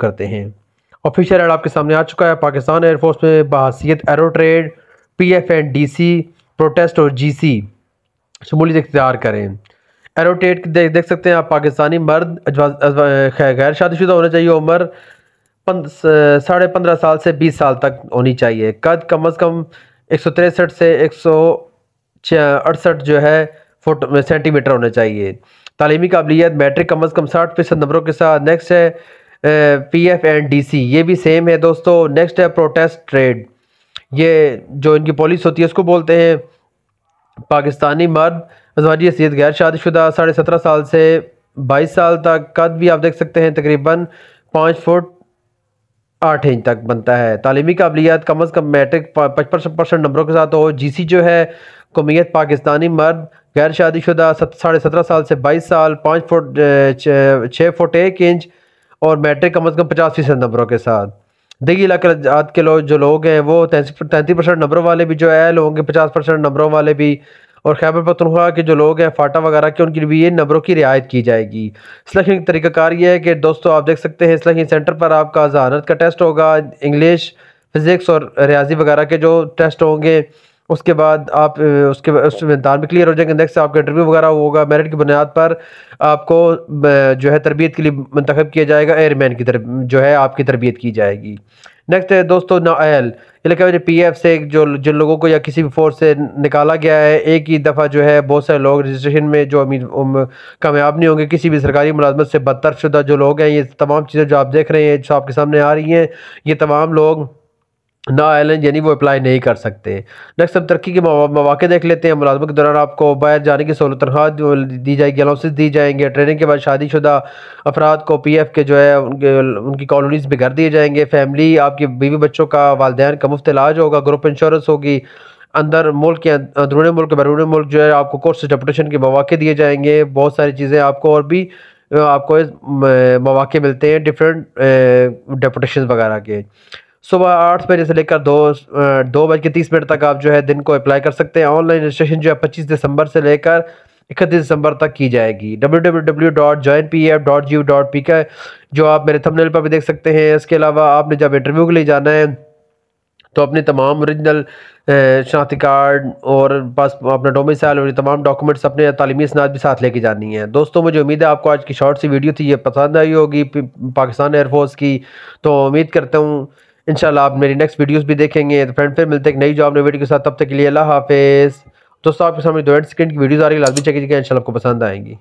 करते हैं official add आपके सामने आ चुका है पाकिस्तान एयरफोर्स में Basit aero trade P F and D C protest और जी सी शमूलियत इख्तियार करें एरो ट्रेड देख देख सकते हैं आप पाकिस्तानी मर्द गैर शादीशुदा होना चाहिए उम्र साढ़े पंद्रह साल से बीस साल तक होनी चाहिए कद कम अज़ कम एक सौ तिरसठ से एक सौ अड़सठ जो है फोटो सेंटीमीटर होना चाहिए तालीमी काबिलियत मैट्रिक कम अज़ कम साठ फीसद नंबरों के साथ नेक्स्ट है P F and D C ये भी सेम है दोस्तों नेक्स्ट है प्रोटेस्ट ट्रेड ये जो इनकी पॉलिस होती है उसको बोलते हैं पाकिस्तानी मर्द अजवाजी हैसीत गैर शादीशुदा साढ़े सत्रह साल से बाईस साल तक कद भी आप देख सकते हैं तकरीबन पाँच फुट आठ इंच तक बनता है तालीमी काबिलियत कम अज़ कम मैट्रिक पचपन परसेंट नंबरों के साथ हो जी सी जो है कौमीत पाकिस्तानी मर्द गैर शादीशुदा साढ़े सत्रह साल से बाईस साल पाँच फुट छः फुट एक इंच और मैट्रिक कम अज़ कम पचास फीसद नंबरों के साथ दही इलाकात के लोग जो लोग हैं वो तैंतीस परसेंट नंबरों वाले भी जो लोगों के पचास परसेंट नंबरों वाले भी और खैबर पतनखा के जो लोग हैं फाटा वगैरह के उनके लिए ये नंबरों की रियायत की जाएगी स्लैकिंग तरीकाकार ये है कि दोस्तों आप देख सकते हैं स्लैकिंग सेंटर पर आपका जहानत का टेस्ट होगा इंग्लिश फिज़िक्स और रियाजी वगैरह के जो टेस्ट होंगे उसके बाद आप उसके उसमें दाल भी क्लियर हो जाएंगे नेक्स्ट आपका इंटरव्यू वगैरह होगा मेरिट की बुनियाद पर आपको जो है तरबियत के लिए मंतखब किया जाएगा एयरमैन की तरफ जो है आपकी तरबियत की जाएगी नेक्स्ट है दोस्तों नाइल ये लिखा पी एफ से जो जिन लोगों को या किसी भी फोर्स से निकाला गया है एक ही दफ़ा जो है बहुत सारे लोग रजिस्ट्रेशन में जो अमीर कामयाब नहीं होंगे किसी भी सरकारी मुलाजमत से बदतर शुदा जो लोग हैं ये तमाम चीज़ें जो आप देख रहे हैं जो आपके सामने आ रही हैं ये तमाम लोग ना आयलैंड यानी वो अप्लाई नहीं कर सकते नेक्स्ट हम तरक्की के मौाक़े देख लेते हैं मुलाजमत के दौरान आपको बाहर जाने की सहूलत तनख्वाह दी जाएगी अलाउंसेस दी जाएंगे ट्रेनिंग के बाद शादीशुदा अफराद को पी एफ के जो है उनके उनकी कॉलोनीज़ में घर दिए जाएंगे फैमिली आपकी बीवी बच्चों का वालदेन का मुफ्त इलाज होगा ग्रुप इंश्योरेंस होगी अंदर मुल्क के अंदरून मुल्क बैरून मुल्क जो है आपको कोर्स डेपुटेशन के मौाक़े दिए जाएंगे बहुत सारी चीज़ें आपको और भी आपको मौाक़े मिलते हैं डिफरेंट डेपुटेशन वगैरह के सुबह आठ बजे से लेकर दो दो बज के तीस मिनट तक आप जो है दिन को अप्लाई कर सकते हैं ऑनलाइन रजिस्ट्रेशन जो है पच्चीस दिसंबर से लेकर इकतीस दिसंबर तक की जाएगी W W W dot join P F dot G dot P का जो आप मेरे थंबनेल पर भी देख सकते हैं इसके अलावा आपने जब इंटरव्यू के लिए जाना है तो अपने तमाम औरिजिनल शनाख्ती कार्ड और पास अपना डोमिसाइल और तमाम डॉक्यूमेंट्स अपने तालीमी इसनाद भी साथ लेके जानी है दोस्तों मुझे उम्मीद है आपको आज की शॉर्ट सी वीडियो थी ये पसंद आई होगी पाकिस्तान एयरफोर्स की तो उम्मीद करता हूँ इनशाला आप मेरी नेक्स्ट वीडियोस भी देखेंगे तो फ्रेंड फिर मिलते हैं नई जॉब नई वीडियो के साथ तब तक के लिए अल्लाह हाफिज़ दोस्तों आपके सामने दो एंड स्क्रीन की वीडियोस आ रही है लाजमी चेक कीजिएगा इनशाला आपको पसंद आएंगी